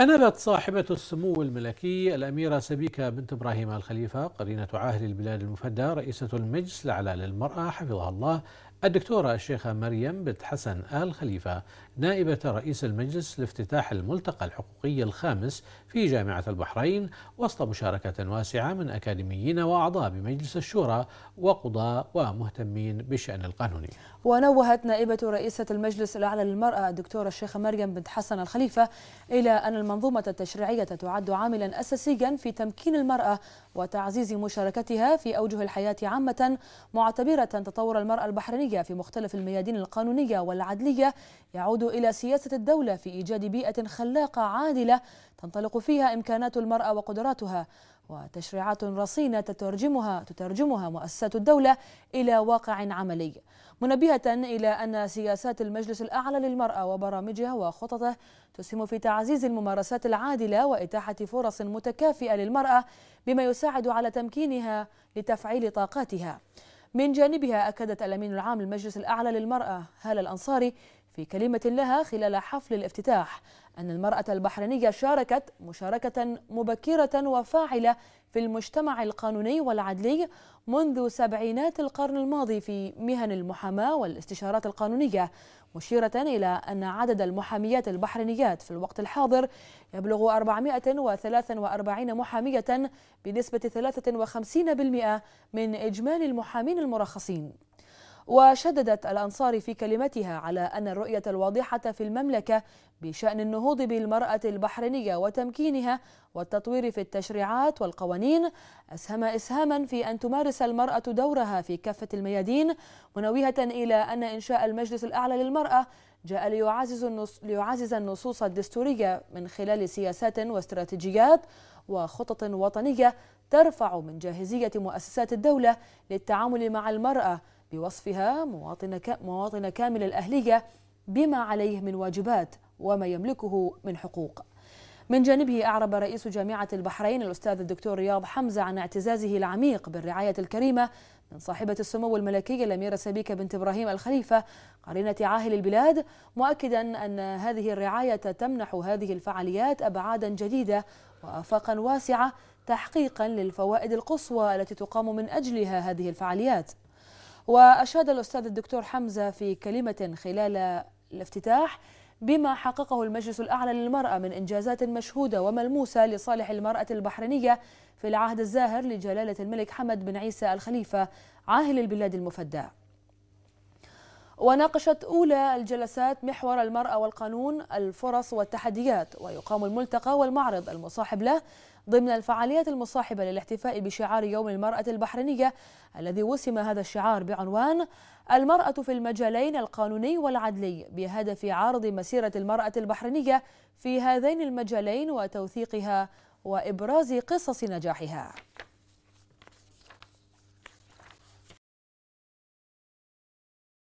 أنبت صاحبة السمو الملكي الأميرة سبيكة بنت إبراهيم الخليفة قرينة عاهل البلاد المفدى رئيسة المجلس الأعلى للمرأة حفظها الله الدكتورة الشيخة مريم بنت حسن آل خليفة نائبة رئيس المجلس لافتتاح الملتقى الحقوقي الخامس في جامعة البحرين وسط مشاركة واسعة من أكاديميين وأعضاء بمجلس الشورى وقضاء ومهتمين بالشأن القانوني ونوهت نائبة رئيسة المجلس الأعلى للمرأة الدكتورة الشيخة مريم بنت حسن الخليفة إلى أن المنظومة التشريعية تعد عاملا أساسيا في تمكين المرأة وتعزيز مشاركتها في أوجه الحياة عامة معتبرة تطور المرأة البحرينية في مختلف الميادين القانونية والعدلية يعود إلى سياسة الدولة في إيجاد بيئة خلاقة عادلة تنطلق فيها إمكانات المرأة وقدراتها وتشريعات رصينة تترجمها تترجمها مؤسسات الدولة إلى واقع عملي منبهة إلى أن سياسات المجلس الأعلى للمرأة وبرامجها وخططه تسهم في تعزيز الممارسات العادلة وإتاحة فرص متكافئة للمرأة بما يساعد على تمكينها لتفعيل طاقاتها من جانبها أكدت الأمين العام للمجلس الأعلى للمرأة هالة الأنصاري في كلمة لها خلال حفل الافتتاح أن المرأة البحرينية شاركت مشاركة مبكرة وفاعلة في المجتمع القانوني والعدلي منذ سبعينات القرن الماضي في مهن المحاماة والاستشارات القانونية مشيرة إلى أن عدد المحاميات البحرينيات في الوقت الحاضر يبلغ 443 محامية بنسبة 53% من إجمالي المحامين المرخصين وشددت الأنصار في كلمتها على أن الرؤية الواضحة في المملكة بشأن النهوض بالمرأة البحرينية وتمكينها والتطوير في التشريعات والقوانين أسهم إسهاما في أن تمارس المرأة دورها في كافة الميادين منوهة إلى أن إنشاء المجلس الأعلى للمرأة جاء ليعزز, النص ليعزز النصوص الدستورية من خلال سياسات واستراتيجيات وخطط وطنية ترفع من جاهزية مؤسسات الدولة للتعامل مع المرأة بوصفها مواطن مواطن كامل الأهلية بما عليه من واجبات وما يملكه من حقوق من جانبه أعرب رئيس جامعة البحرين الأستاذ الدكتور رياض حمزة عن اعتزازه العميق بالرعاية الكريمة من صاحبة السمو الملكي الأميرة سبيكة بنت إبراهيم الخليفة قرينة عاهل البلاد مؤكدا أن هذه الرعاية تمنح هذه الفعاليات أبعادا جديدة وآفاقا واسعة تحقيقا للفوائد القصوى التي تقام من أجلها هذه الفعاليات وأشاد الأستاذ الدكتور حمزة في كلمة خلال الافتتاح بما حققه المجلس الأعلى للمرأة من إنجازات مشهودة وملموسة لصالح المرأة البحرينية في العهد الزاهر لجلالة الملك حمد بن عيسى الخليفة عاهل البلاد المفدى وناقشت أولى الجلسات محور المرأة والقانون الفرص والتحديات ويقام الملتقى والمعرض المصاحب له ضمن الفعاليات المصاحبة للاحتفاء بشعار يوم المرأة البحرينية الذي وسم هذا الشعار بعنوان المرأة في المجالين القانوني والعدلي بهدف عرض مسيرة المرأة البحرينية في هذين المجالين وتوثيقها وإبراز قصص نجاحها